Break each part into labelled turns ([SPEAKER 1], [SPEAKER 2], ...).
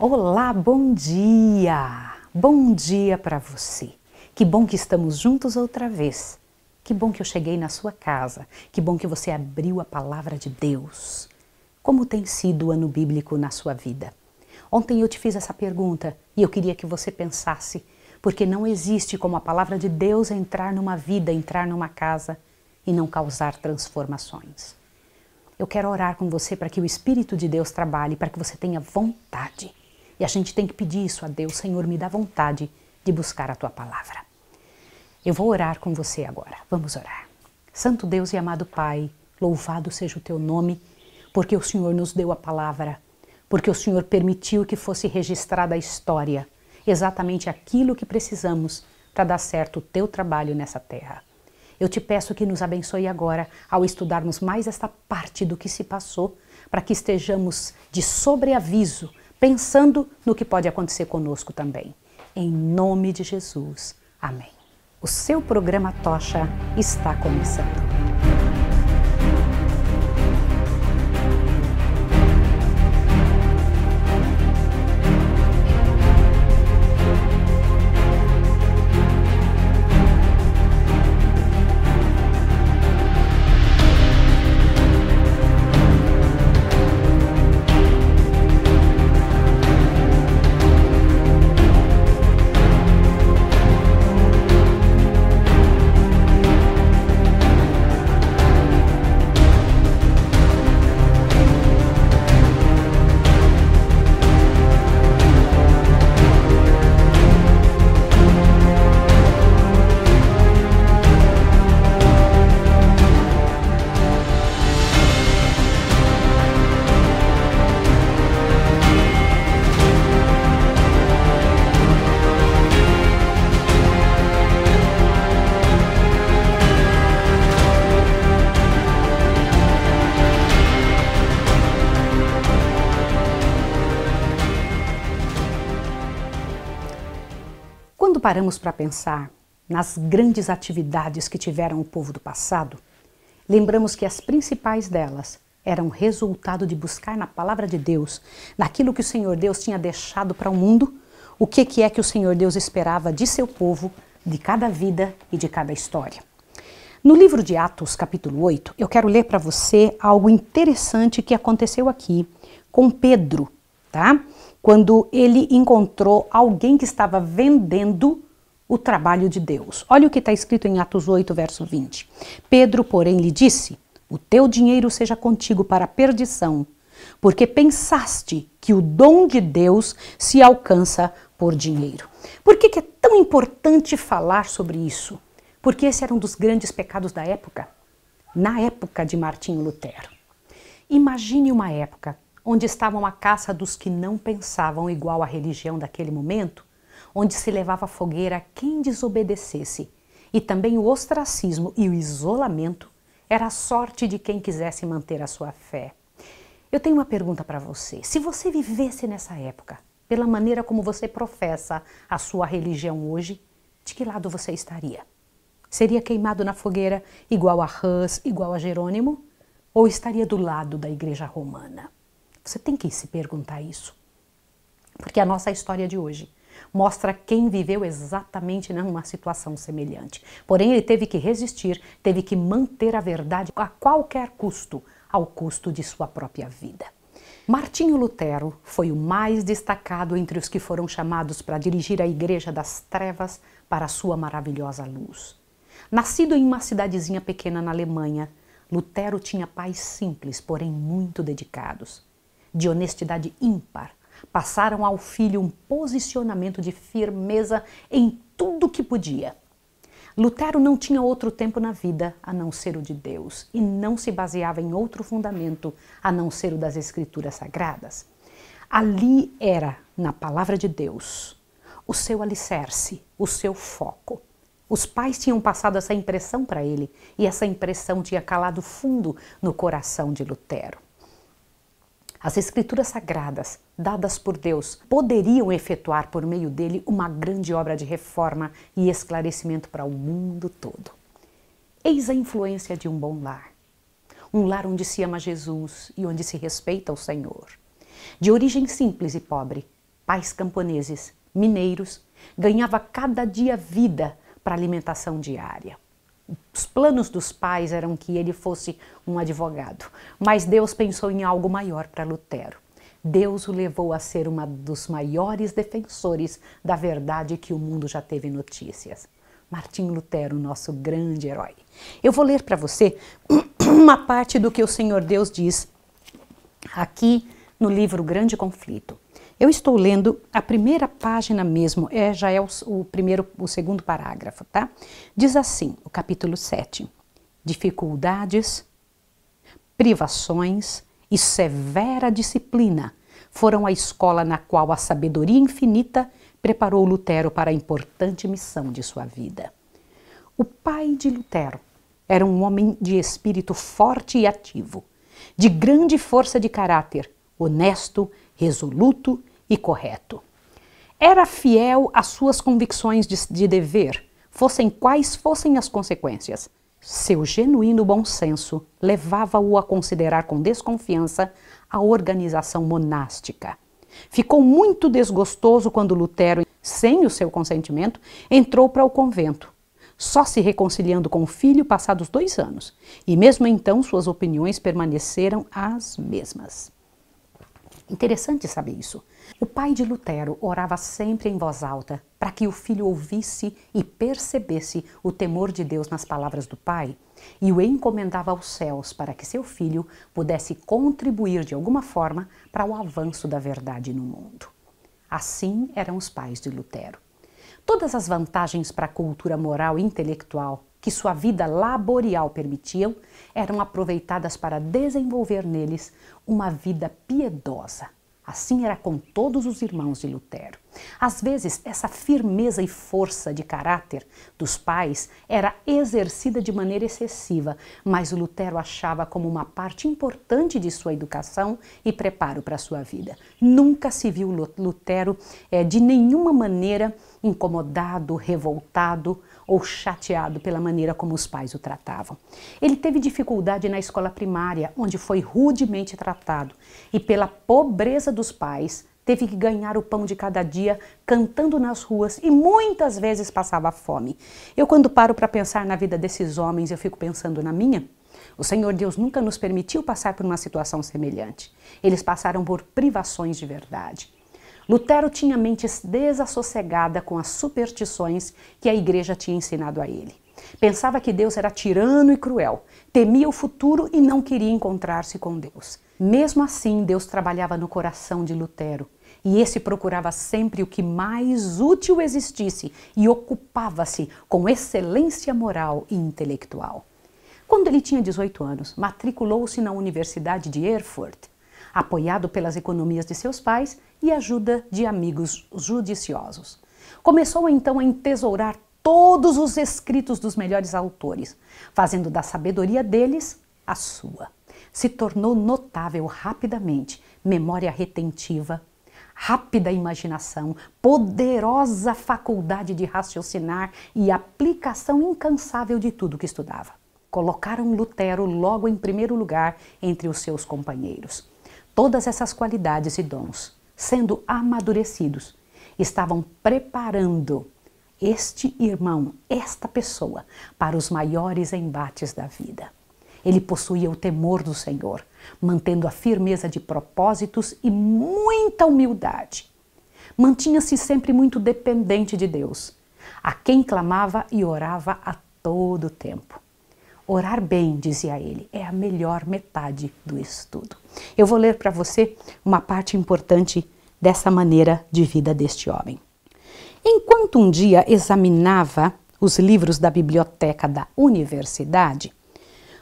[SPEAKER 1] Olá, bom dia! Bom dia para você. Que bom que estamos juntos outra vez. Que bom que eu cheguei na sua casa. Que bom que você abriu a palavra de Deus. Como tem sido o ano bíblico na sua vida? Ontem eu te fiz essa pergunta e eu queria que você pensasse, porque não existe como a palavra de Deus entrar numa vida, entrar numa casa e não causar transformações. Eu quero orar com você para que o Espírito de Deus trabalhe, para que você tenha vontade e a gente tem que pedir isso a Deus, Senhor, me dá vontade de buscar a tua palavra. Eu vou orar com você agora. Vamos orar. Santo Deus e amado Pai, louvado seja o teu nome, porque o Senhor nos deu a palavra, porque o Senhor permitiu que fosse registrada a história, exatamente aquilo que precisamos para dar certo o teu trabalho nessa terra. Eu te peço que nos abençoe agora ao estudarmos mais esta parte do que se passou, para que estejamos de sobreaviso pensando no que pode acontecer conosco também. Em nome de Jesus. Amém. O seu programa Tocha está começando. paramos para pensar nas grandes atividades que tiveram o povo do passado, lembramos que as principais delas eram resultado de buscar na palavra de Deus, naquilo que o Senhor Deus tinha deixado para o mundo, o que, que é que o Senhor Deus esperava de seu povo, de cada vida e de cada história. No livro de Atos, capítulo 8, eu quero ler para você algo interessante que aconteceu aqui com Pedro, tá? quando ele encontrou alguém que estava vendendo o trabalho de Deus. Olha o que está escrito em Atos 8, verso 20. Pedro, porém, lhe disse: O teu dinheiro seja contigo para a perdição, porque pensaste que o dom de Deus se alcança por dinheiro. Por que, que é tão importante falar sobre isso? Porque esse era um dos grandes pecados da época, na época de Martinho Lutero. Imagine uma época onde estavam a caça dos que não pensavam igual à religião daquele momento, onde se levava a fogueira quem desobedecesse, e também o ostracismo e o isolamento era a sorte de quem quisesse manter a sua fé. Eu tenho uma pergunta para você. Se você vivesse nessa época, pela maneira como você professa a sua religião hoje, de que lado você estaria? Seria queimado na fogueira igual a Hans, igual a Jerônimo? Ou estaria do lado da Igreja Romana? Você tem que se perguntar isso. Porque a nossa história de hoje mostra quem viveu exatamente numa né, situação semelhante. Porém, ele teve que resistir, teve que manter a verdade a qualquer custo, ao custo de sua própria vida. Martinho Lutero foi o mais destacado entre os que foram chamados para dirigir a Igreja das Trevas para a sua maravilhosa luz. Nascido em uma cidadezinha pequena na Alemanha, Lutero tinha pais simples, porém muito dedicados de honestidade ímpar, passaram ao filho um posicionamento de firmeza em tudo que podia. Lutero não tinha outro tempo na vida a não ser o de Deus e não se baseava em outro fundamento a não ser o das Escrituras Sagradas. Ali era, na palavra de Deus, o seu alicerce, o seu foco. Os pais tinham passado essa impressão para ele e essa impressão tinha calado fundo no coração de Lutero. As escrituras sagradas, dadas por Deus, poderiam efetuar por meio dele uma grande obra de reforma e esclarecimento para o mundo todo. Eis a influência de um bom lar. Um lar onde se ama Jesus e onde se respeita o Senhor. De origem simples e pobre, pais camponeses, mineiros, ganhava cada dia vida para alimentação diária os planos dos pais eram que ele fosse um advogado, mas Deus pensou em algo maior para Lutero. Deus o levou a ser um dos maiores defensores da verdade que o mundo já teve notícias. Martinho Lutero, nosso grande herói. Eu vou ler para você uma parte do que o Senhor Deus diz aqui no livro Grande Conflito. Eu estou lendo a primeira página mesmo, é, já é o, o primeiro, o segundo parágrafo, tá? Diz assim, o capítulo 7: Dificuldades, privações e severa disciplina foram a escola na qual a sabedoria infinita preparou Lutero para a importante missão de sua vida. O pai de Lutero era um homem de espírito forte e ativo, de grande força de caráter, honesto, resoluto e correto. Era fiel às suas convicções de, de dever, fossem quais fossem as consequências. Seu genuíno bom senso levava-o a considerar com desconfiança a organização monástica. Ficou muito desgostoso quando Lutero, sem o seu consentimento, entrou para o convento, só se reconciliando com o filho passados dois anos, e mesmo então suas opiniões permaneceram as mesmas. Interessante saber isso. O pai de Lutero orava sempre em voz alta para que o filho ouvisse e percebesse o temor de Deus nas palavras do pai e o encomendava aos céus para que seu filho pudesse contribuir de alguma forma para o avanço da verdade no mundo. Assim eram os pais de Lutero. Todas as vantagens para a cultura moral e intelectual que sua vida laborial permitiam eram aproveitadas para desenvolver neles uma vida piedosa Assim era com todos os irmãos de Lutero. Às vezes, essa firmeza e força de caráter dos pais era exercida de maneira excessiva, mas Lutero achava como uma parte importante de sua educação e preparo para a sua vida. Nunca se viu Lutero é, de nenhuma maneira incomodado, revoltado ou chateado pela maneira como os pais o tratavam. Ele teve dificuldade na escola primária, onde foi rudemente tratado, e pela pobreza dos pais, teve que ganhar o pão de cada dia cantando nas ruas e muitas vezes passava fome. Eu, quando paro para pensar na vida desses homens, eu fico pensando na minha. O Senhor Deus nunca nos permitiu passar por uma situação semelhante. Eles passaram por privações de verdade. Lutero tinha mentes desassossegada com as superstições que a igreja tinha ensinado a ele. Pensava que Deus era tirano e cruel, temia o futuro e não queria encontrar-se com Deus. Mesmo assim, Deus trabalhava no coração de Lutero e esse procurava sempre o que mais útil existisse e ocupava-se com excelência moral e intelectual. Quando ele tinha 18 anos, matriculou-se na Universidade de Erfurt apoiado pelas economias de seus pais e ajuda de amigos judiciosos. Começou então a entesourar todos os escritos dos melhores autores, fazendo da sabedoria deles a sua. Se tornou notável rapidamente, memória retentiva, rápida imaginação, poderosa faculdade de raciocinar e aplicação incansável de tudo que estudava. Colocaram Lutero logo em primeiro lugar entre os seus companheiros todas essas qualidades e dons, sendo amadurecidos, estavam preparando este irmão, esta pessoa, para os maiores embates da vida. Ele possuía o temor do Senhor, mantendo a firmeza de propósitos e muita humildade. Mantinha-se sempre muito dependente de Deus, a quem clamava e orava a todo tempo. Orar bem, dizia ele, é a melhor metade do estudo. Eu vou ler para você uma parte importante dessa maneira de vida deste homem. Enquanto um dia examinava os livros da biblioteca da universidade,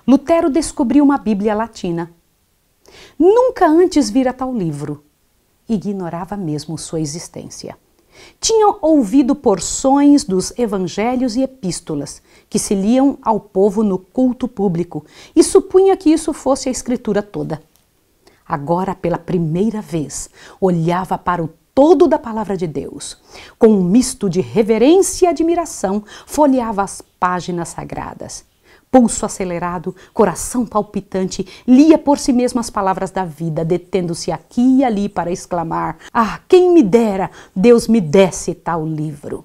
[SPEAKER 1] Lutero descobriu uma Bíblia latina. Nunca antes vira tal livro. Ignorava mesmo sua existência. Tinham ouvido porções dos evangelhos e epístolas, que se liam ao povo no culto público, e supunha que isso fosse a escritura toda. Agora, pela primeira vez, olhava para o todo da palavra de Deus. Com um misto de reverência e admiração, folheava as páginas sagradas pulso acelerado, coração palpitante, lia por si mesmo as palavras da vida, detendo-se aqui e ali para exclamar: Ah, quem me dera, Deus me desse tal livro!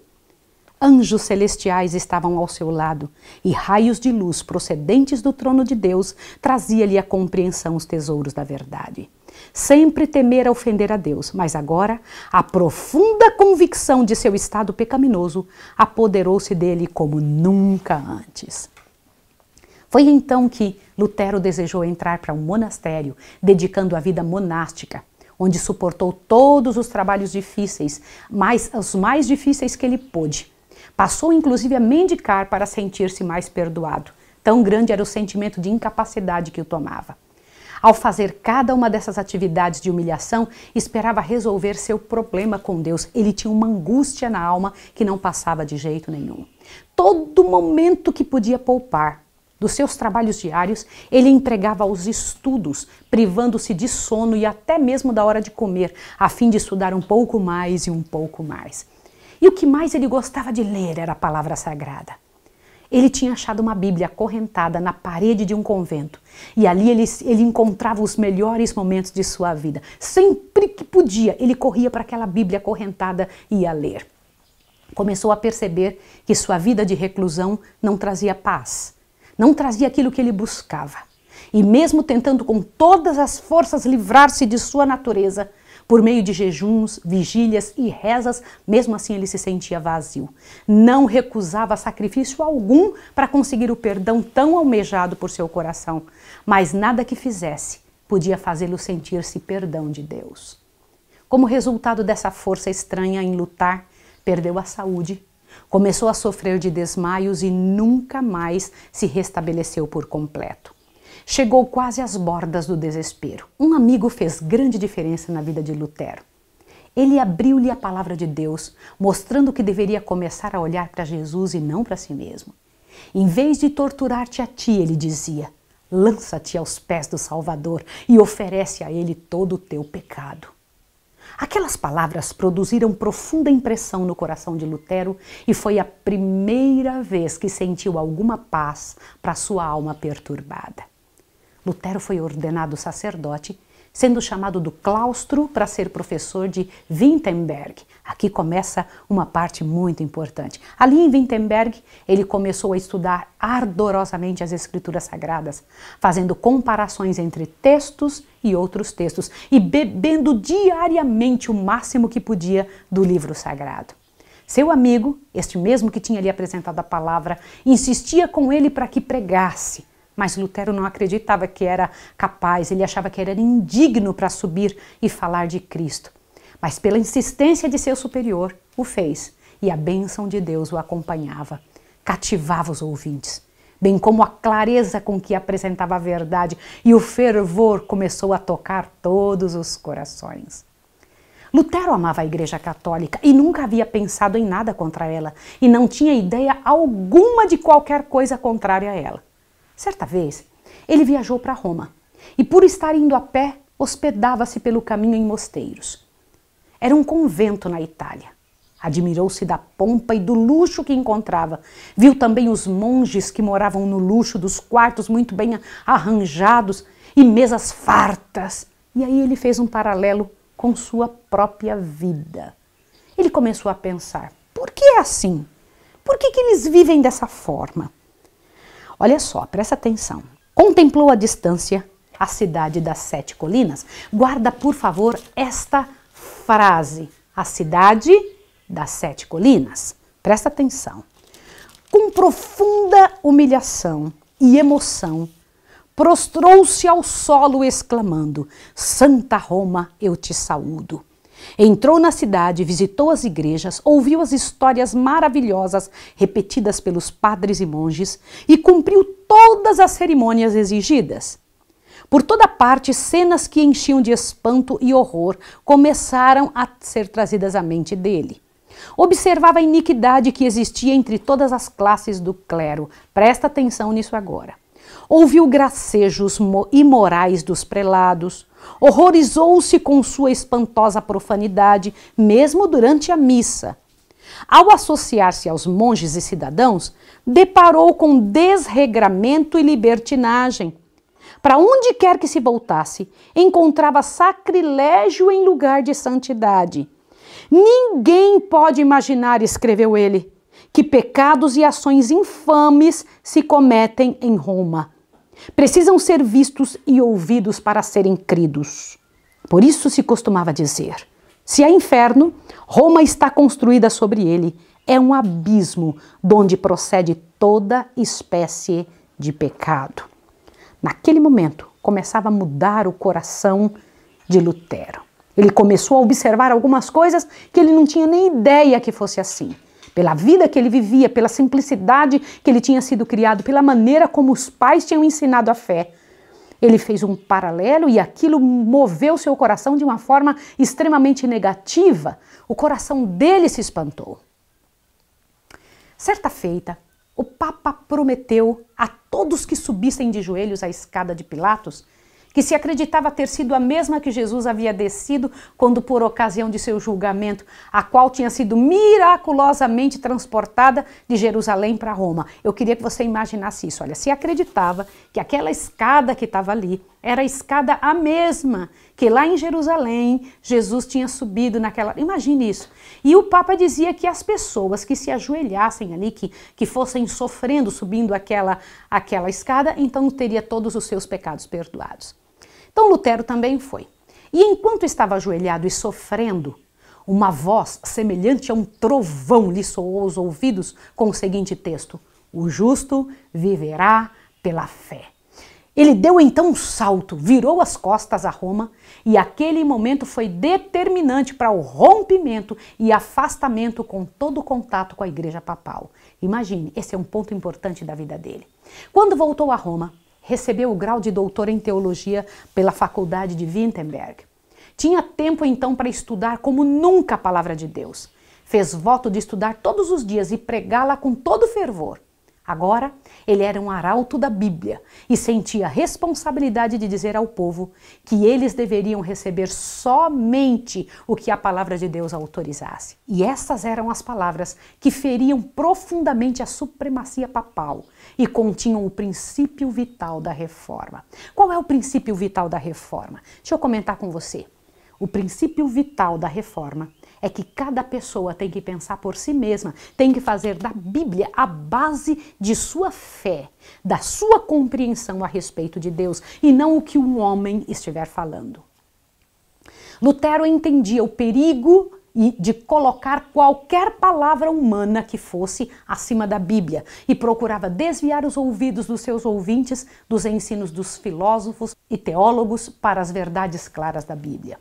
[SPEAKER 1] Anjos celestiais estavam ao seu lado e raios de luz procedentes do trono de Deus trazia-lhe a compreensão os tesouros da verdade. Sempre temera ofender a Deus, mas agora a profunda convicção de seu estado pecaminoso apoderou-se dele como nunca antes. Foi então que Lutero desejou entrar para um monastério, dedicando a vida monástica, onde suportou todos os trabalhos difíceis, mas os mais difíceis que ele pôde. Passou inclusive a mendicar para sentir-se mais perdoado. Tão grande era o sentimento de incapacidade que o tomava. Ao fazer cada uma dessas atividades de humilhação, esperava resolver seu problema com Deus. Ele tinha uma angústia na alma que não passava de jeito nenhum. Todo momento que podia poupar, dos seus trabalhos diários, ele empregava aos estudos, privando-se de sono e até mesmo da hora de comer, a fim de estudar um pouco mais e um pouco mais. E o que mais ele gostava de ler era a palavra sagrada. Ele tinha achado uma Bíblia acorrentada na parede de um convento e ali ele, ele encontrava os melhores momentos de sua vida. Sempre que podia, ele corria para aquela Bíblia acorrentada e ia ler. Começou a perceber que sua vida de reclusão não trazia paz, não trazia aquilo que ele buscava. E mesmo tentando com todas as forças livrar-se de sua natureza, por meio de jejuns, vigílias e rezas, mesmo assim ele se sentia vazio. Não recusava sacrifício algum para conseguir o perdão tão almejado por seu coração, mas nada que fizesse podia fazê-lo sentir-se perdão de Deus. Como resultado dessa força estranha em lutar, perdeu a saúde Começou a sofrer de desmaios e nunca mais se restabeleceu por completo. Chegou quase às bordas do desespero. Um amigo fez grande diferença na vida de Lutero. Ele abriu-lhe a palavra de Deus, mostrando que deveria começar a olhar para Jesus e não para si mesmo. Em vez de torturar-te a ti, ele dizia, lança-te aos pés do Salvador e oferece a ele todo o teu pecado. Aquelas palavras produziram profunda impressão no coração de Lutero e foi a primeira vez que sentiu alguma paz para sua alma perturbada. Lutero foi ordenado sacerdote sendo chamado do claustro para ser professor de Wittenberg. Aqui começa uma parte muito importante. Ali em Wittenberg, ele começou a estudar ardorosamente as escrituras sagradas, fazendo comparações entre textos e outros textos e bebendo diariamente o máximo que podia do livro sagrado. Seu amigo, este mesmo que tinha lhe apresentado a palavra, insistia com ele para que pregasse. Mas Lutero não acreditava que era capaz, ele achava que era indigno para subir e falar de Cristo. Mas pela insistência de seu superior, o fez, e a bênção de Deus o acompanhava, cativava os ouvintes, bem como a clareza com que apresentava a verdade, e o fervor começou a tocar todos os corações. Lutero amava a Igreja Católica e nunca havia pensado em nada contra ela, e não tinha ideia alguma de qualquer coisa contrária a ela. Certa vez, ele viajou para Roma e, por estar indo a pé, hospedava-se pelo caminho em mosteiros. Era um convento na Itália. Admirou-se da pompa e do luxo que encontrava. Viu também os monges que moravam no luxo dos quartos muito bem arranjados e mesas fartas. E aí ele fez um paralelo com sua própria vida. Ele começou a pensar: por que é assim? Por que, que eles vivem dessa forma? Olha só, presta atenção. Contemplou à distância a cidade das sete colinas? Guarda, por favor, esta frase: a cidade das sete colinas. Presta atenção. Com profunda humilhação e emoção, prostrou-se ao solo, exclamando: Santa Roma, eu te saúdo. Entrou na cidade, visitou as igrejas, ouviu as histórias maravilhosas repetidas pelos padres e monges e cumpriu todas as cerimônias exigidas. Por toda parte, cenas que enchiam de espanto e horror começaram a ser trazidas à mente dele. Observava a iniquidade que existia entre todas as classes do clero. Presta atenção nisso agora. Ouviu gracejos imorais dos prelados, Horrorizou-se com sua espantosa profanidade, mesmo durante a missa. Ao associar-se aos monges e cidadãos, deparou com desregramento e libertinagem. Para onde quer que se voltasse, encontrava sacrilégio em lugar de santidade. Ninguém pode imaginar, escreveu ele, que pecados e ações infames se cometem em Roma precisam ser vistos e ouvidos para serem cridos. Por isso se costumava dizer: se é inferno, Roma está construída sobre ele. É um abismo donde procede toda espécie de pecado. Naquele momento, começava a mudar o coração de Lutero. Ele começou a observar algumas coisas que ele não tinha nem ideia que fosse assim pela vida que ele vivia, pela simplicidade que ele tinha sido criado, pela maneira como os pais tinham ensinado a fé. Ele fez um paralelo e aquilo moveu seu coração de uma forma extremamente negativa. O coração dele se espantou. Certa feita, o Papa prometeu a todos que subissem de joelhos a escada de Pilatos que se acreditava ter sido a mesma que Jesus havia descido quando, por ocasião de seu julgamento, a qual tinha sido miraculosamente transportada de Jerusalém para Roma. Eu queria que você imaginasse isso. Olha, se acreditava que aquela escada que estava ali era a escada a mesma que lá em Jerusalém Jesus tinha subido naquela. Imagine isso. E o Papa dizia que as pessoas que se ajoelhassem ali, que, que fossem sofrendo subindo aquela, aquela escada, então teria todos os seus pecados perdoados. Então Lutero também foi. E enquanto estava ajoelhado e sofrendo, uma voz semelhante a um trovão lhe soou aos ouvidos com o seguinte texto: O justo viverá pela fé. Ele deu então um salto, virou as costas a Roma, e aquele momento foi determinante para o rompimento e afastamento com todo o contato com a Igreja Papal. Imagine, esse é um ponto importante da vida dele. Quando voltou a Roma, recebeu o grau de doutor em teologia pela faculdade de Wittenberg. Tinha tempo então para estudar como nunca a palavra de Deus. Fez voto de estudar todos os dias e pregá-la com todo fervor. Agora, ele era um arauto da Bíblia e sentia a responsabilidade de dizer ao povo que eles deveriam receber somente o que a palavra de Deus autorizasse. E essas eram as palavras que feriam profundamente a supremacia papal e continham o princípio vital da reforma. Qual é o princípio vital da reforma? Deixa eu comentar com você. O princípio vital da reforma é que cada pessoa tem que pensar por si mesma, tem que fazer da Bíblia a base de sua fé, da sua compreensão a respeito de Deus e não o que um homem estiver falando. Lutero entendia o perigo e de colocar qualquer palavra humana que fosse acima da Bíblia e procurava desviar os ouvidos dos seus ouvintes dos ensinos dos filósofos e teólogos para as verdades claras da Bíblia.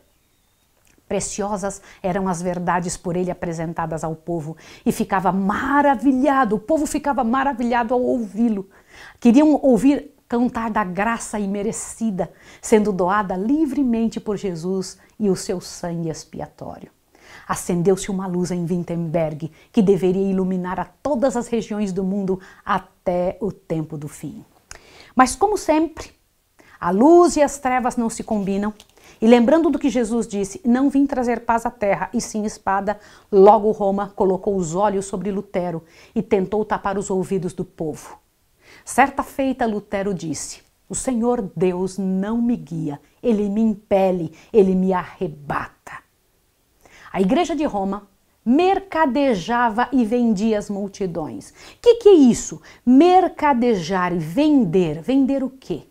[SPEAKER 1] Preciosas eram as verdades por ele apresentadas ao povo e ficava maravilhado, o povo ficava maravilhado ao ouvi-lo. Queriam ouvir cantar da graça imerecida, sendo doada livremente por Jesus e o seu sangue expiatório. Acendeu-se uma luz em Wittenberg que deveria iluminar a todas as regiões do mundo até o tempo do fim. Mas, como sempre, a luz e as trevas não se combinam e lembrando do que Jesus disse: Não vim trazer paz à terra, e sim espada, logo Roma colocou os olhos sobre Lutero e tentou tapar os ouvidos do povo. Certa feita, Lutero disse: O Senhor Deus não me guia, ele me impele, ele me arrebata. A igreja de Roma mercadejava e vendia as multidões. O que, que é isso? Mercadejar e vender. Vender o quê?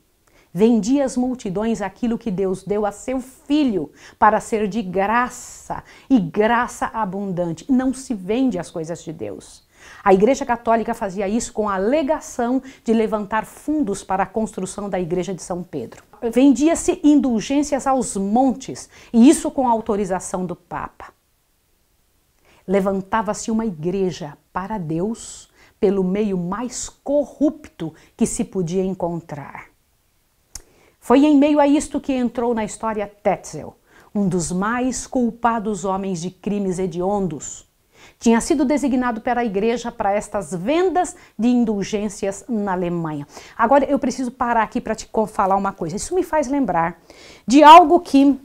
[SPEAKER 1] Vendia às multidões aquilo que Deus deu a seu filho para ser de graça e graça abundante. Não se vende as coisas de Deus. A Igreja Católica fazia isso com a alegação de levantar fundos para a construção da Igreja de São Pedro. Vendia-se indulgências aos montes, e isso com autorização do Papa. Levantava-se uma igreja para Deus pelo meio mais corrupto que se podia encontrar. Foi em meio a isto que entrou na história Tetzel, um dos mais culpados homens de crimes hediondos. Tinha sido designado pela igreja para estas vendas de indulgências na Alemanha. Agora eu preciso parar aqui para te falar uma coisa. Isso me faz lembrar de algo que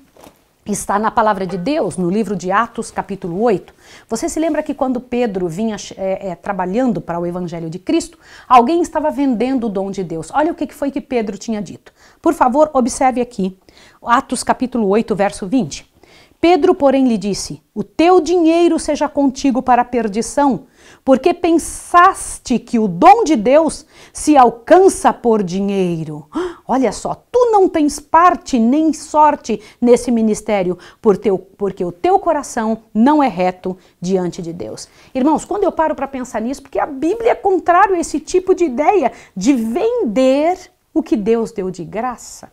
[SPEAKER 1] está na palavra de Deus, no livro de Atos, capítulo 8. Você se lembra que quando Pedro vinha é, é, trabalhando para o Evangelho de Cristo, alguém estava vendendo o dom de Deus. Olha o que foi que Pedro tinha dito. Por favor, observe aqui, Atos, capítulo 8, verso 20. Pedro, porém, lhe disse: O teu dinheiro seja contigo para a perdição, porque pensaste que o dom de Deus se alcança por dinheiro. Olha só, tu não tens parte nem sorte nesse ministério, por teu, porque o teu coração não é reto diante de Deus. Irmãos, quando eu paro para pensar nisso, porque a Bíblia é contrário a esse tipo de ideia de vender o que Deus deu de graça.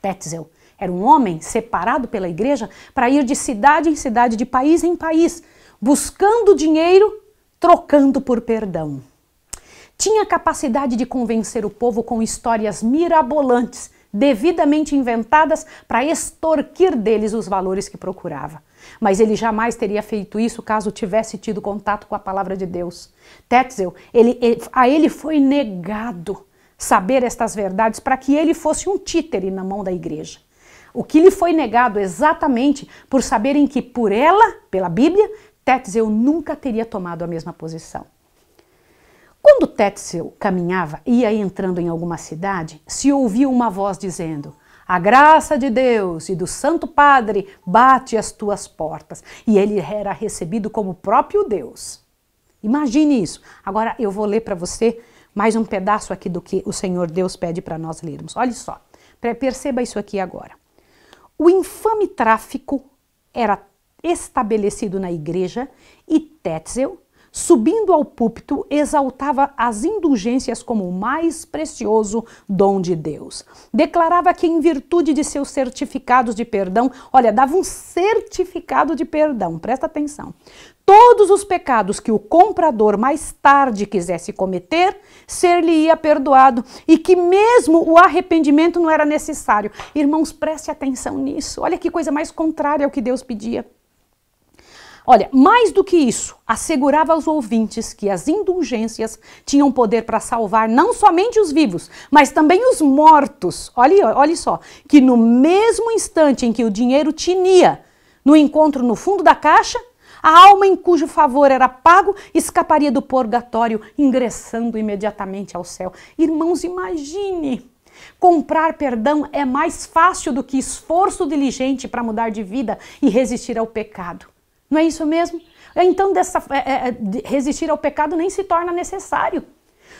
[SPEAKER 1] Tetzel era um homem separado pela igreja para ir de cidade em cidade, de país em país, buscando dinheiro, trocando por perdão. Tinha capacidade de convencer o povo com histórias mirabolantes, devidamente inventadas para extorquir deles os valores que procurava. Mas ele jamais teria feito isso caso tivesse tido contato com a palavra de Deus. Tetzel, ele, ele, a ele foi negado saber estas verdades para que ele fosse um títere na mão da igreja o que lhe foi negado exatamente por saberem que por ela, pela Bíblia, Tetzel nunca teria tomado a mesma posição. Quando Tetzel caminhava e ia entrando em alguma cidade, se ouvia uma voz dizendo: A graça de Deus e do Santo Padre bate às tuas portas. E ele era recebido como próprio Deus. Imagine isso. Agora eu vou ler para você mais um pedaço aqui do que o Senhor Deus pede para nós lermos. Olha só, perceba isso aqui agora. O infame tráfico era estabelecido na igreja e Tetzel Subindo ao púlpito, exaltava as indulgências como o mais precioso dom de Deus. Declarava que, em virtude de seus certificados de perdão, olha, dava um certificado de perdão, presta atenção. Todos os pecados que o comprador mais tarde quisesse cometer, ser-lhe-ia perdoado e que mesmo o arrependimento não era necessário. Irmãos, preste atenção nisso. Olha que coisa mais contrária ao que Deus pedia. Olha, mais do que isso, assegurava aos ouvintes que as indulgências tinham poder para salvar não somente os vivos, mas também os mortos. Olha, olha só, que no mesmo instante em que o dinheiro tinia no encontro no fundo da caixa, a alma em cujo favor era pago escaparia do purgatório, ingressando imediatamente ao céu. Irmãos, imagine! Comprar perdão é mais fácil do que esforço diligente para mudar de vida e resistir ao pecado. Não é isso mesmo? Então, dessa, é, é, é resistir ao pecado nem se torna necessário.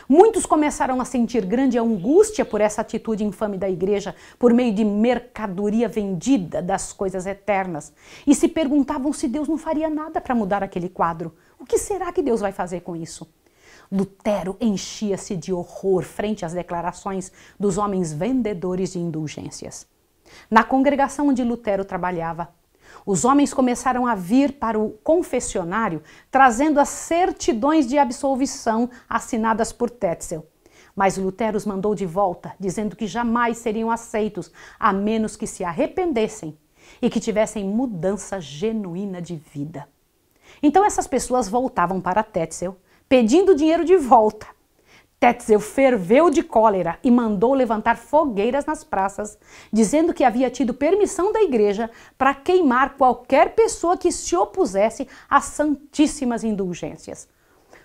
[SPEAKER 1] Muitos começaram a sentir grande angústia por essa atitude infame da igreja, por meio de mercadoria vendida das coisas eternas, e se perguntavam se Deus não faria nada para mudar aquele quadro. O que será que Deus vai fazer com isso? Lutero enchia-se de horror frente às declarações dos homens vendedores de indulgências. Na congregação onde Lutero trabalhava, os homens começaram a vir para o confessionário trazendo as certidões de absolvição assinadas por Tetzel. Mas Lutero os mandou de volta, dizendo que jamais seriam aceitos, a menos que se arrependessem e que tivessem mudança genuína de vida. Então essas pessoas voltavam para Tetzel, pedindo dinheiro de volta Tetzel ferveu de cólera e mandou levantar fogueiras nas praças, dizendo que havia tido permissão da igreja para queimar qualquer pessoa que se opusesse às santíssimas indulgências.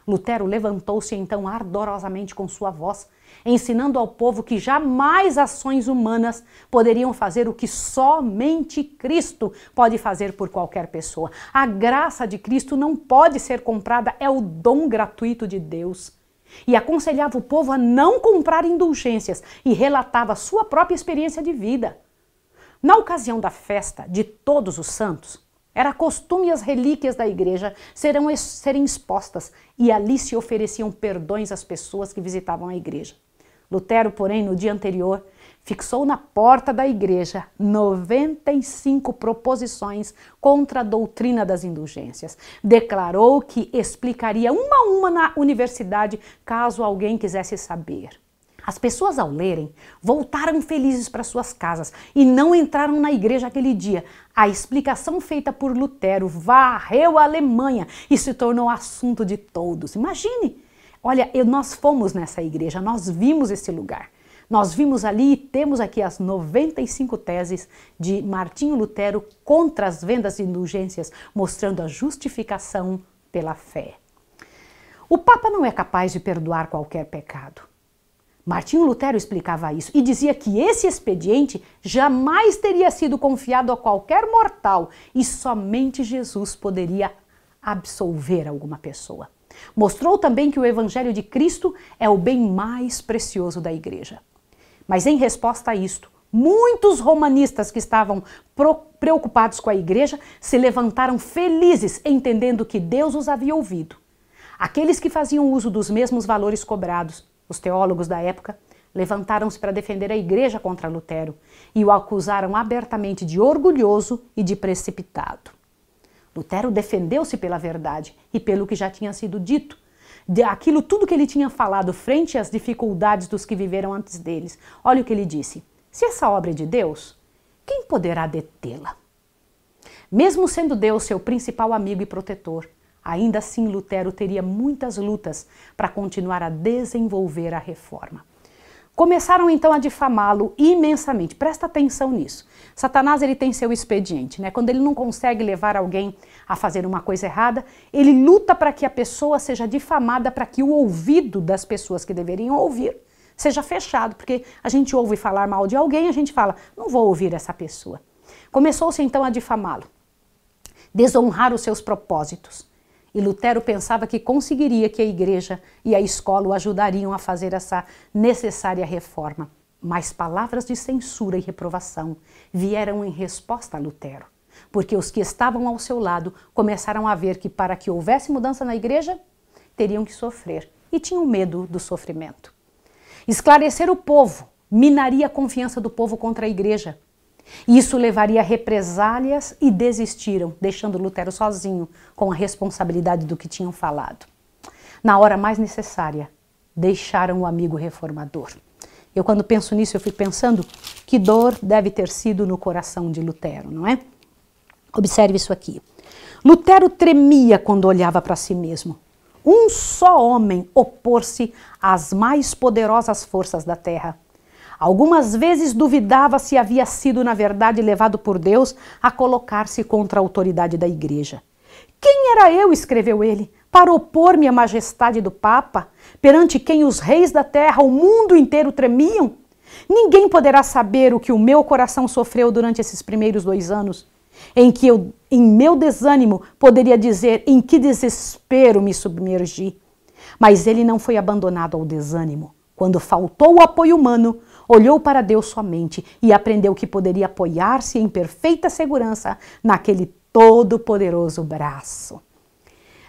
[SPEAKER 1] Lutero levantou-se então ardorosamente com sua voz, ensinando ao povo que jamais ações humanas poderiam fazer o que somente Cristo pode fazer por qualquer pessoa. A graça de Cristo não pode ser comprada, é o dom gratuito de Deus e aconselhava o povo a não comprar indulgências e relatava sua própria experiência de vida. Na ocasião da festa de Todos os Santos, era costume as relíquias da igreja serão, serem expostas e ali se ofereciam perdões às pessoas que visitavam a igreja. Lutero, porém, no dia anterior, fixou na porta da igreja 95 proposições contra a doutrina das indulgências. Declarou que explicaria uma a uma na universidade caso alguém quisesse saber. As pessoas, ao lerem, voltaram felizes para suas casas e não entraram na igreja aquele dia. A explicação feita por Lutero varreu a Alemanha e se tornou assunto de todos. Imagine! Olha, eu, nós fomos nessa igreja, nós vimos esse lugar. Nós vimos ali e temos aqui as 95 teses de Martinho Lutero contra as vendas de indulgências, mostrando a justificação pela fé. O Papa não é capaz de perdoar qualquer pecado. Martinho Lutero explicava isso e dizia que esse expediente jamais teria sido confiado a qualquer mortal e somente Jesus poderia absolver alguma pessoa. Mostrou também que o Evangelho de Cristo é o bem mais precioso da igreja. Mas em resposta a isto, muitos romanistas que estavam preocupados com a igreja se levantaram felizes, entendendo que Deus os havia ouvido. Aqueles que faziam uso dos mesmos valores cobrados, os teólogos da época, levantaram-se para defender a igreja contra Lutero e o acusaram abertamente de orgulhoso e de precipitado. Lutero defendeu-se pela verdade e pelo que já tinha sido dito. De aquilo tudo que ele tinha falado frente às dificuldades dos que viveram antes deles. Olha o que ele disse: Se essa obra é de Deus, quem poderá detê-la? Mesmo sendo Deus seu principal amigo e protetor, ainda assim Lutero teria muitas lutas para continuar a desenvolver a reforma. Começaram então a difamá-lo imensamente. Presta atenção nisso. Satanás ele tem seu expediente, né? Quando ele não consegue levar alguém a fazer uma coisa errada, ele luta para que a pessoa seja difamada, para que o ouvido das pessoas que deveriam ouvir seja fechado, porque a gente ouve falar mal de alguém, a gente fala, não vou ouvir essa pessoa. Começou-se então a difamá-lo, desonrar os seus propósitos. E Lutero pensava que conseguiria que a igreja e a escola o ajudariam a fazer essa necessária reforma. Mas palavras de censura e reprovação vieram em resposta a Lutero, porque os que estavam ao seu lado começaram a ver que, para que houvesse mudança na igreja, teriam que sofrer e tinham medo do sofrimento. Esclarecer o povo minaria a confiança do povo contra a igreja, isso levaria a represálias e desistiram, deixando Lutero sozinho com a responsabilidade do que tinham falado. Na hora mais necessária, deixaram o amigo reformador. Eu, quando penso nisso, eu fico pensando que dor deve ter sido no coração de Lutero, não é? Observe isso aqui. Lutero tremia quando olhava para si mesmo. Um só homem opor-se às mais poderosas forças da terra Algumas vezes duvidava se havia sido, na verdade, levado por Deus a colocar-se contra a autoridade da Igreja. Quem era eu, escreveu ele, para opor-me à majestade do Papa, perante quem os reis da terra, o mundo inteiro tremiam? Ninguém poderá saber o que o meu coração sofreu durante esses primeiros dois anos, em que eu, em meu desânimo, poderia dizer em que desespero me submergi. Mas ele não foi abandonado ao desânimo. Quando faltou o apoio humano, olhou para Deus somente e aprendeu que poderia apoiar-se em perfeita segurança naquele todo-poderoso braço.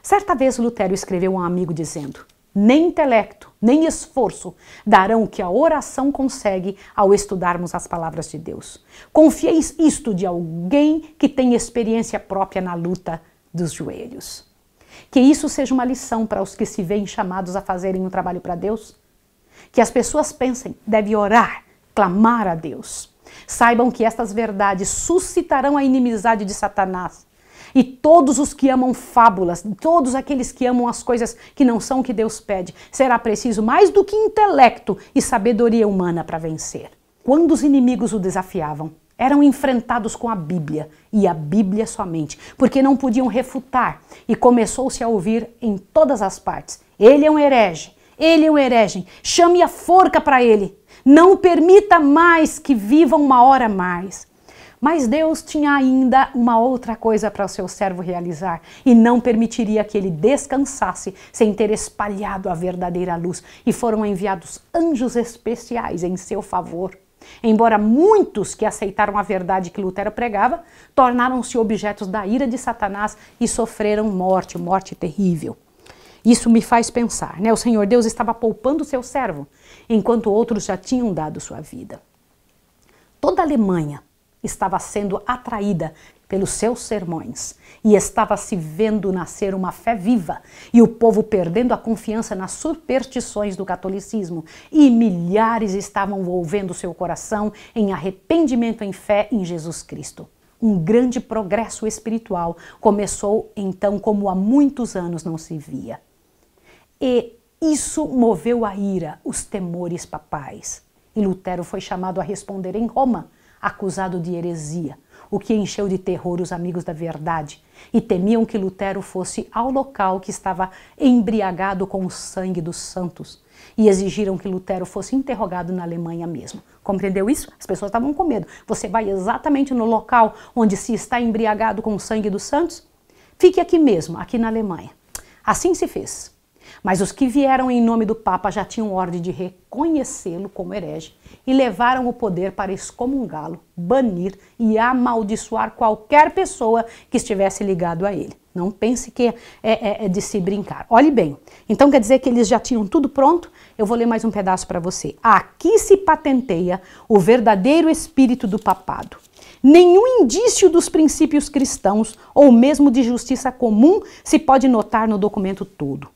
[SPEAKER 1] Certa vez Lutero escreveu a um amigo dizendo: Nem intelecto, nem esforço darão o que a oração consegue ao estudarmos as palavras de Deus. Confieis isto de alguém que tem experiência própria na luta dos joelhos. Que isso seja uma lição para os que se veem chamados a fazerem um trabalho para Deus que as pessoas pensem, deve orar, clamar a Deus. Saibam que estas verdades suscitarão a inimizade de Satanás. E todos os que amam fábulas, todos aqueles que amam as coisas que não são o que Deus pede, será preciso mais do que intelecto e sabedoria humana para vencer. Quando os inimigos o desafiavam, eram enfrentados com a Bíblia e a Bíblia somente, porque não podiam refutar e começou-se a ouvir em todas as partes: ele é um herege, ele é um herege. Chame a forca para ele. Não permita mais que viva uma hora mais. Mas Deus tinha ainda uma outra coisa para o seu servo realizar e não permitiria que ele descansasse sem ter espalhado a verdadeira luz. E foram enviados anjos especiais em seu favor. Embora muitos que aceitaram a verdade que Lutero pregava tornaram-se objetos da ira de Satanás e sofreram morte, morte terrível. Isso me faz pensar, né? O Senhor Deus estava poupando o seu servo, enquanto outros já tinham dado sua vida. Toda a Alemanha estava sendo atraída pelos seus sermões e estava se vendo nascer uma fé viva e o povo perdendo a confiança nas superstições do catolicismo e milhares estavam volvendo seu coração em arrependimento em fé em Jesus Cristo. Um grande progresso espiritual começou então como há muitos anos não se via. E isso moveu a ira, os temores papais. E Lutero foi chamado a responder em Roma, acusado de heresia, o que encheu de terror os amigos da verdade, e temiam que Lutero fosse ao local que estava embriagado com o sangue dos santos, e exigiram que Lutero fosse interrogado na Alemanha mesmo. Compreendeu isso? As pessoas estavam com medo. Você vai exatamente no local onde se está embriagado com o sangue dos santos? Fique aqui mesmo, aqui na Alemanha. Assim se fez. Mas os que vieram em nome do Papa já tinham ordem de reconhecê-lo como herege e levaram o poder para excomungá-lo, banir e amaldiçoar qualquer pessoa que estivesse ligado a ele. Não pense que é, é, é de se brincar. Olhe bem. Então quer dizer que eles já tinham tudo pronto? Eu vou ler mais um pedaço para você. Aqui se patenteia o verdadeiro espírito do papado. Nenhum indício dos princípios cristãos ou mesmo de justiça comum se pode notar no documento todo.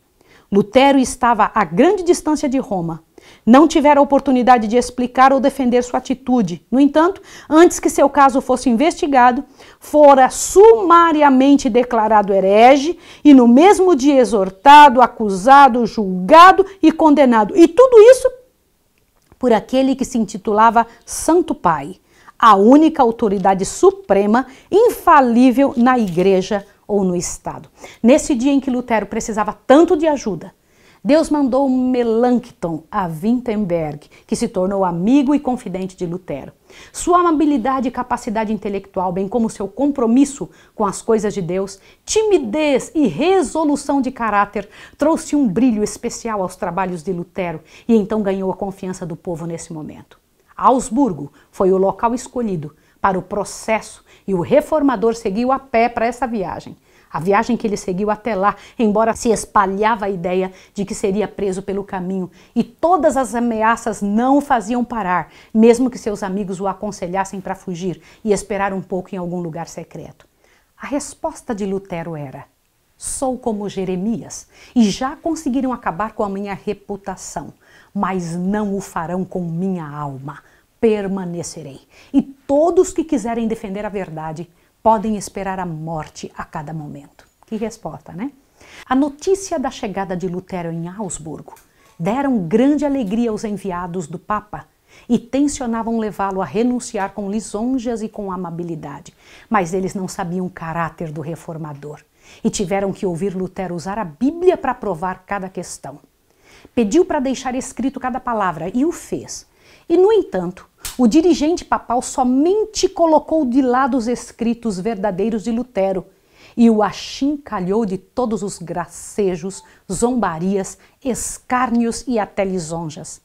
[SPEAKER 1] Lutero estava a grande distância de Roma. Não tivera oportunidade de explicar ou defender sua atitude. No entanto, antes que seu caso fosse investigado, fora sumariamente declarado herege e no mesmo dia exortado, acusado, julgado e condenado. E tudo isso por aquele que se intitulava Santo Pai, a única autoridade suprema infalível na Igreja ou no Estado. Nesse dia em que Lutero precisava tanto de ajuda, Deus mandou Melancton a Wittenberg, que se tornou amigo e confidente de Lutero. Sua amabilidade e capacidade intelectual, bem como seu compromisso com as coisas de Deus, timidez e resolução de caráter trouxe um brilho especial aos trabalhos de Lutero e então ganhou a confiança do povo nesse momento. Augsburgo foi o local escolhido para o processo e o reformador seguiu a pé para essa viagem. A viagem que ele seguiu até lá, embora se espalhava a ideia de que seria preso pelo caminho, e todas as ameaças não o faziam parar, mesmo que seus amigos o aconselhassem para fugir e esperar um pouco em algum lugar secreto. A resposta de Lutero era: Sou como Jeremias, e já conseguiram acabar com a minha reputação, mas não o farão com minha alma permanecerei. E todos que quiserem defender a verdade podem esperar a morte a cada momento. Que resposta, né? A notícia da chegada de Lutero em Augsburgo deram grande alegria aos enviados do Papa e tensionavam levá-lo a renunciar com lisonjas e com amabilidade. Mas eles não sabiam o caráter do reformador e tiveram que ouvir Lutero usar a Bíblia para provar cada questão. Pediu para deixar escrito cada palavra e o fez. E, no entanto, o dirigente papal somente colocou de lado os escritos verdadeiros de Lutero e o achincalhou de todos os gracejos, zombarias, escárnios e até lisonjas.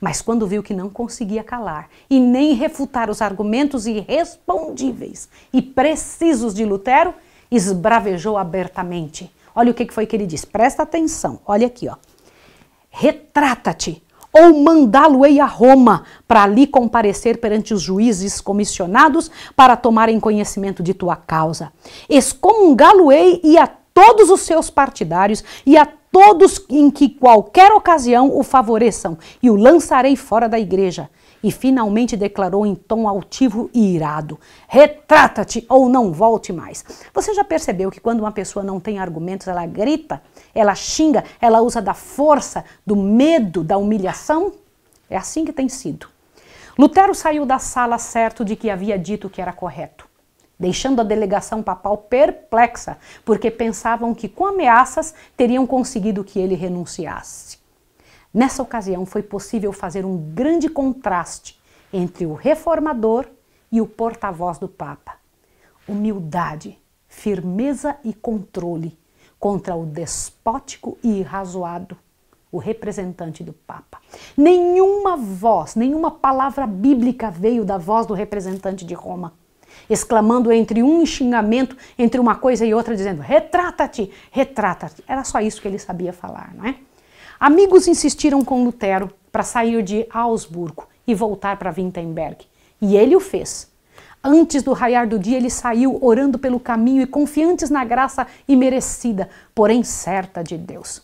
[SPEAKER 1] Mas quando viu que não conseguia calar e nem refutar os argumentos irrespondíveis e precisos de Lutero, esbravejou abertamente. Olha o que foi que ele diz, presta atenção, olha aqui, ó. Retrata-te ou mandá-lo-ei a Roma, para ali comparecer perante os juízes comissionados para tomarem conhecimento de tua causa. Excomungá-lo-ei e a todos os seus partidários e a todos em que qualquer ocasião o favoreçam, e o lançarei fora da igreja e finalmente declarou em tom altivo e irado: Retrata-te ou não volte mais. Você já percebeu que quando uma pessoa não tem argumentos, ela grita, ela xinga, ela usa da força, do medo, da humilhação? É assim que tem sido. Lutero saiu da sala certo de que havia dito que era correto, deixando a delegação papal perplexa, porque pensavam que com ameaças teriam conseguido que ele renunciasse. Nessa ocasião, foi possível fazer um grande contraste entre o reformador e o porta-voz do Papa. Humildade, firmeza e controle contra o despótico e irrazoado, o representante do Papa. Nenhuma voz, nenhuma palavra bíblica veio da voz do representante de Roma, exclamando entre um xingamento, entre uma coisa e outra, dizendo: retrata-te, retrata-te. Era só isso que ele sabia falar, não é? Amigos insistiram com Lutero para sair de Augsburgo e voltar para Wittenberg, e ele o fez. Antes do raiar do dia, ele saiu orando pelo caminho e confiantes na graça imerecida, porém certa de Deus.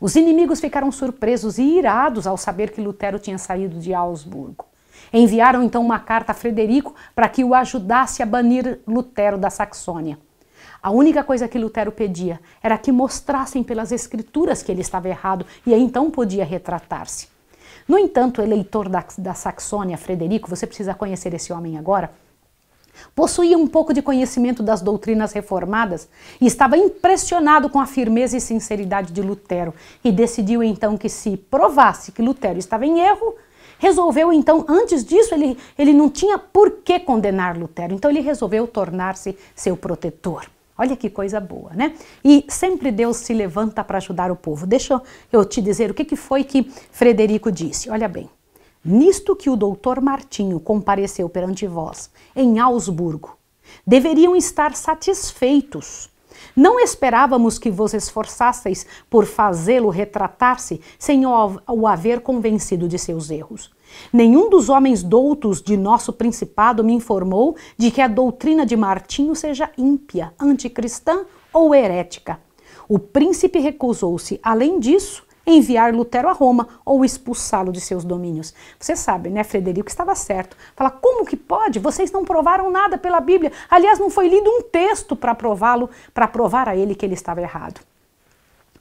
[SPEAKER 1] Os inimigos ficaram surpresos e irados ao saber que Lutero tinha saído de Augsburgo. Enviaram então uma carta a Frederico para que o ajudasse a banir Lutero da Saxônia. A única coisa que Lutero pedia era que mostrassem pelas escrituras que ele estava errado e aí então podia retratar-se. No entanto, eleitor da, da Saxônia, Frederico, você precisa conhecer esse homem agora, possuía um pouco de conhecimento das doutrinas reformadas e estava impressionado com a firmeza e sinceridade de Lutero e decidiu então que se provasse que Lutero estava em erro, resolveu então, antes disso, ele, ele não tinha por que condenar Lutero, então ele resolveu tornar-se seu protetor. Olha que coisa boa, né? E sempre Deus se levanta para ajudar o povo. Deixa eu te dizer o que, que foi que Frederico disse. Olha bem. Nisto que o doutor Martinho compareceu perante vós, em Augsburgo, deveriam estar satisfeitos. Não esperávamos que vos esforçasseis por fazê-lo retratar-se sem o haver convencido de seus erros. Nenhum dos homens doutos de nosso principado me informou de que a doutrina de Martinho seja ímpia, anticristã ou herética. O príncipe recusou-se, além disso, enviar Lutero a Roma ou expulsá-lo de seus domínios. Você sabe, né, Frederico estava certo. Fala, como que pode? Vocês não provaram nada pela Bíblia. Aliás, não foi lido um texto para prová-lo, para provar a ele que ele estava errado.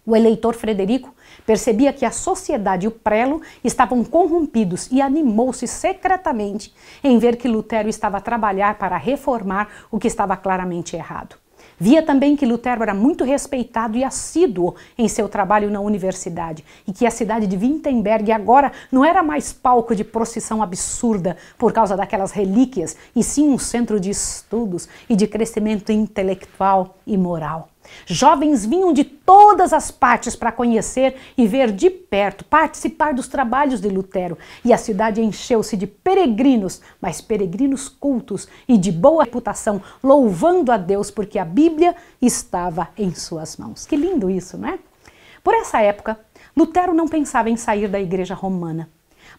[SPEAKER 1] O eleitor Frederico percebia que a sociedade e o prelo estavam corrompidos e animou-se secretamente em ver que Lutero estava a trabalhar para reformar o que estava claramente errado. Via também que Lutero era muito respeitado e assíduo em seu trabalho na universidade e que a cidade de Wittenberg agora não era mais palco de procissão absurda por causa daquelas relíquias, e sim um centro de estudos e de crescimento intelectual e moral. Jovens vinham de todas as partes para conhecer e ver de perto, participar dos trabalhos de Lutero. E a cidade encheu-se de peregrinos, mas peregrinos cultos e de boa reputação, louvando a Deus porque a Bíblia estava em suas mãos. Que lindo isso, não é? Por essa época, Lutero não pensava em sair da igreja romana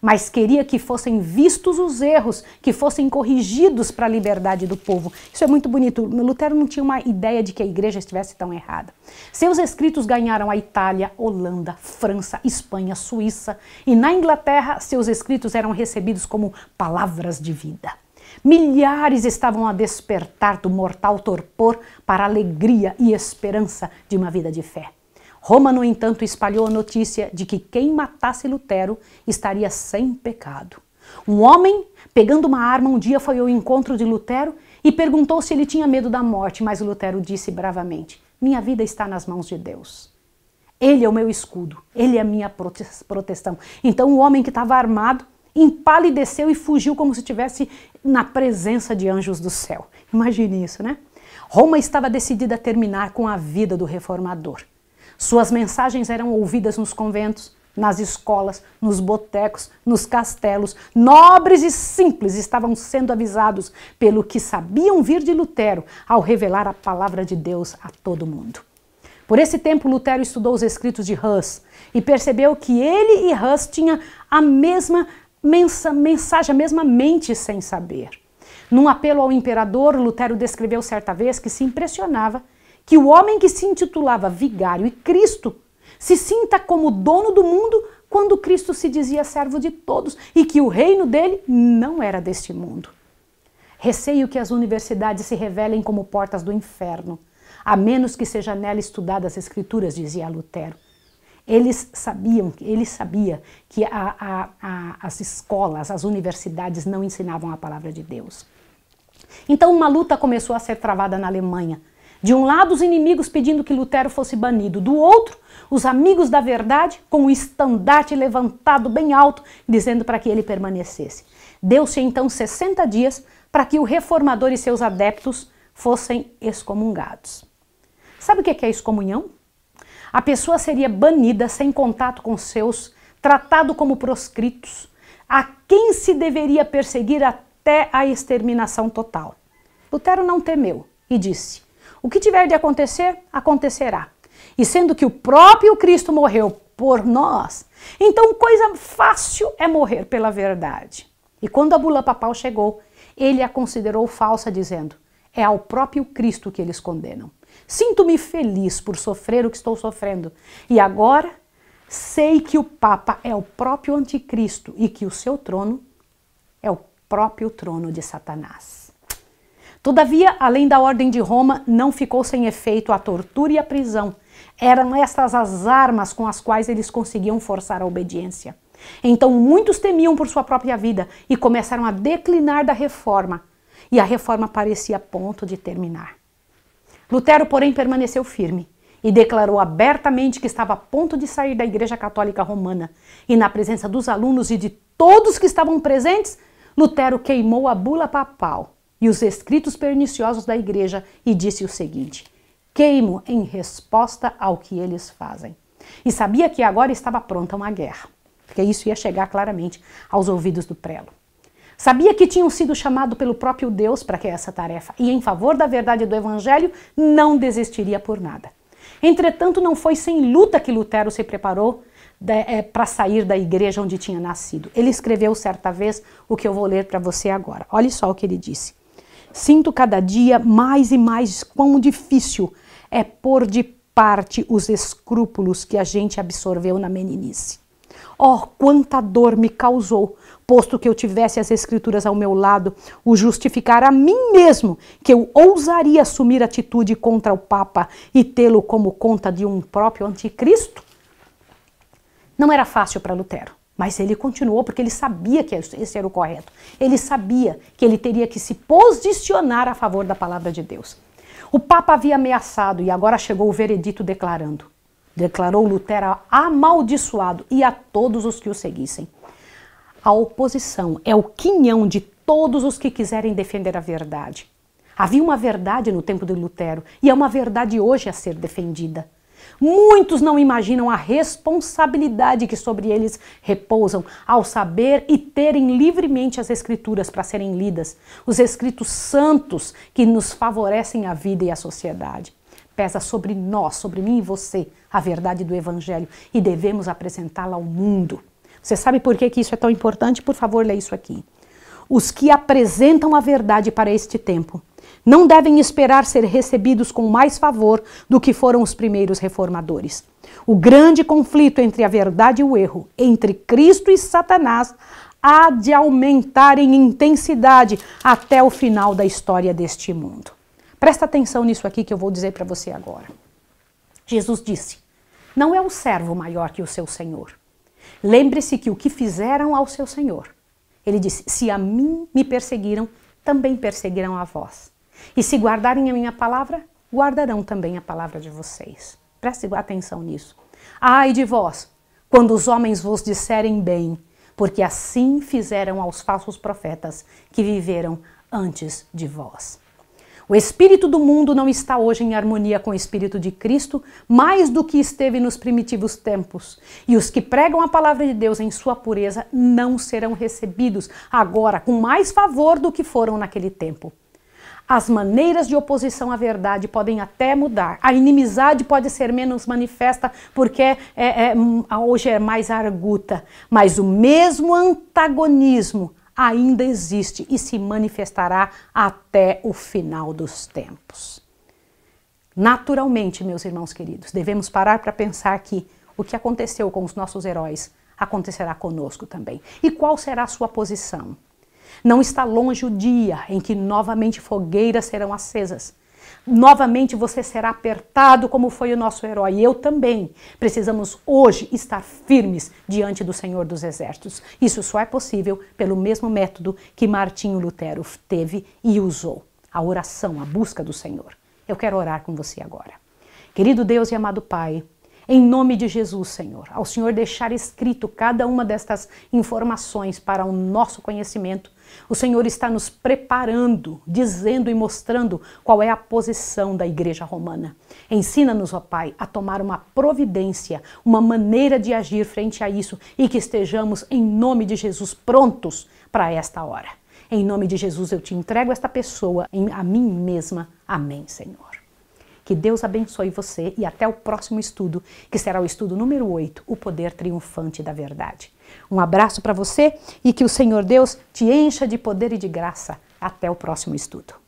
[SPEAKER 1] mas queria que fossem vistos os erros, que fossem corrigidos para a liberdade do povo. Isso é muito bonito. Lutero não tinha uma ideia de que a igreja estivesse tão errada. Seus escritos ganharam a Itália, Holanda, França, Espanha, Suíça e na Inglaterra seus escritos eram recebidos como palavras de vida. Milhares estavam a despertar do mortal torpor para a alegria e esperança de uma vida de fé. Roma, no entanto, espalhou a notícia de que quem matasse Lutero estaria sem pecado. Um homem, pegando uma arma, um dia foi ao encontro de Lutero e perguntou se ele tinha medo da morte, mas Lutero disse bravamente: Minha vida está nas mãos de Deus. Ele é o meu escudo, ele é a minha proteção. Então o homem que estava armado empalideceu e fugiu como se estivesse na presença de anjos do céu. Imagine isso, né? Roma estava decidida a terminar com a vida do reformador. Suas mensagens eram ouvidas nos conventos, nas escolas, nos botecos, nos castelos. Nobres e simples estavam sendo avisados pelo que sabiam vir de Lutero ao revelar a palavra de Deus a todo mundo. Por esse tempo, Lutero estudou os escritos de Hus e percebeu que ele e Hus tinham a mesma mensagem, a mesma mente sem saber. Num apelo ao imperador, Lutero descreveu certa vez que se impressionava que o homem que se intitulava vigário e Cristo se sinta como dono do mundo quando Cristo se dizia servo de todos e que o reino dele não era deste mundo. Receio que as universidades se revelem como portas do inferno, a menos que seja nela estudadas as escrituras, dizia Lutero. Eles sabiam, ele sabia que a, a, a, as escolas, as universidades não ensinavam a palavra de Deus. Então uma luta começou a ser travada na Alemanha de um lado, os inimigos pedindo que Lutero fosse banido, do outro, os amigos da verdade com o estandarte levantado bem alto, dizendo para que ele permanecesse. Deu-se então 60 dias para que o reformador e seus adeptos fossem excomungados. Sabe o é que é excomunhão? A pessoa seria banida sem contato com seus, tratado como proscritos, a quem se deveria perseguir até a exterminação total. Lutero não temeu e disse: o que tiver de acontecer, acontecerá. E sendo que o próprio Cristo morreu por nós, então coisa fácil é morrer pela verdade. E quando a bula papal chegou, ele a considerou falsa, dizendo: é ao próprio Cristo que eles condenam. Sinto-me feliz por sofrer o que estou sofrendo. E agora sei que o Papa é o próprio Anticristo e que o seu trono é o próprio trono de Satanás. Todavia, além da Ordem de Roma, não ficou sem efeito a tortura e a prisão. Eram estas as armas com as quais eles conseguiam forçar a obediência. Então, muitos temiam por sua própria vida e começaram a declinar da reforma. E a reforma parecia a ponto de terminar. Lutero, porém, permaneceu firme e declarou abertamente que estava a ponto de sair da Igreja Católica Romana. E na presença dos alunos e de todos que estavam presentes, Lutero queimou a bula papal e os escritos perniciosos da igreja e disse o seguinte: Queimo em resposta ao que eles fazem. E sabia que agora estava pronta uma guerra, porque isso ia chegar claramente aos ouvidos do prelo. Sabia que tinham sido chamados pelo próprio Deus para que essa tarefa, e em favor da verdade do Evangelho, não desistiria por nada. Entretanto, não foi sem luta que Lutero se preparou é, para sair da igreja onde tinha nascido. Ele escreveu certa vez o que eu vou ler para você agora. Olha só o que ele disse. Sinto cada dia mais e mais quão difícil é pôr de parte os escrúpulos que a gente absorveu na meninice. Oh, quanta dor me causou, posto que eu tivesse as Escrituras ao meu lado, o justificar a mim mesmo que eu ousaria assumir atitude contra o Papa e tê-lo como conta de um próprio anticristo? Não era fácil para Lutero. Mas ele continuou porque ele sabia que esse era o correto. Ele sabia que ele teria que se posicionar a favor da palavra de Deus. O Papa havia ameaçado e agora chegou o veredito declarando. Declarou Lutero amaldiçoado e a todos os que o seguissem. A oposição é o quinhão de todos os que quiserem defender a verdade. Havia uma verdade no tempo de Lutero e é uma verdade hoje a ser defendida. Muitos não imaginam a responsabilidade que sobre eles repousam ao saber e terem livremente as Escrituras para serem lidas, os Escritos santos que nos favorecem a vida e a sociedade. Pesa sobre nós, sobre mim e você, a verdade do Evangelho e devemos apresentá-la ao mundo. Você sabe por que, isso é tão importante? Por favor, leia isso aqui. Os que apresentam a verdade para este tempo não devem esperar ser recebidos com mais favor do que foram os primeiros reformadores. O grande conflito entre a verdade e o erro, entre Cristo e Satanás, há de aumentar em intensidade até o final da história deste mundo. Presta atenção nisso aqui que eu vou dizer para você agora. Jesus disse: Não é o servo maior que o seu senhor. Lembre-se que o que fizeram ao seu senhor. Ele disse: Se a mim me perseguiram, também perseguirão a vós. E se guardarem a minha palavra, guardarão também a palavra de vocês. Preste atenção nisso. Ai de vós, quando os homens vos disserem bem, porque assim fizeram aos falsos profetas que viveram antes de vós. O espírito do mundo não está hoje em harmonia com o espírito de Cristo, mais do que esteve nos primitivos tempos. E os que pregam a palavra de Deus em sua pureza não serão recebidos agora com mais favor do que foram naquele tempo. As maneiras de oposição à verdade podem até mudar. A inimizade pode ser menos manifesta porque é, é, hum, hoje é mais arguta. Mas o mesmo antagonismo ainda existe e se manifestará até o final dos tempos. Naturalmente, meus irmãos queridos, devemos parar para pensar que o que aconteceu com os nossos heróis acontecerá conosco também. E qual será a sua posição? Não está longe o dia em que novamente fogueiras serão acesas. Novamente você será apertado, como foi o nosso herói. Eu também. Precisamos hoje estar firmes diante do Senhor dos Exércitos. Isso só é possível pelo mesmo método que Martinho Lutero teve e usou: a oração, a busca do Senhor. Eu quero orar com você agora. Querido Deus e amado Pai, em nome de Jesus, Senhor, ao Senhor deixar escrito cada uma destas informações para o nosso conhecimento, o Senhor está nos preparando, dizendo e mostrando qual é a posição da igreja romana. Ensina-nos, ó Pai, a tomar uma providência, uma maneira de agir frente a isso e que estejamos, em nome de Jesus, prontos para esta hora. Em nome de Jesus, eu te entrego esta pessoa, a mim mesma. Amém, Senhor. Que Deus abençoe você e até o próximo estudo, que será o estudo número 8, O Poder Triunfante da Verdade. Um abraço para você e que o Senhor Deus te encha de poder e de graça. Até o próximo estudo.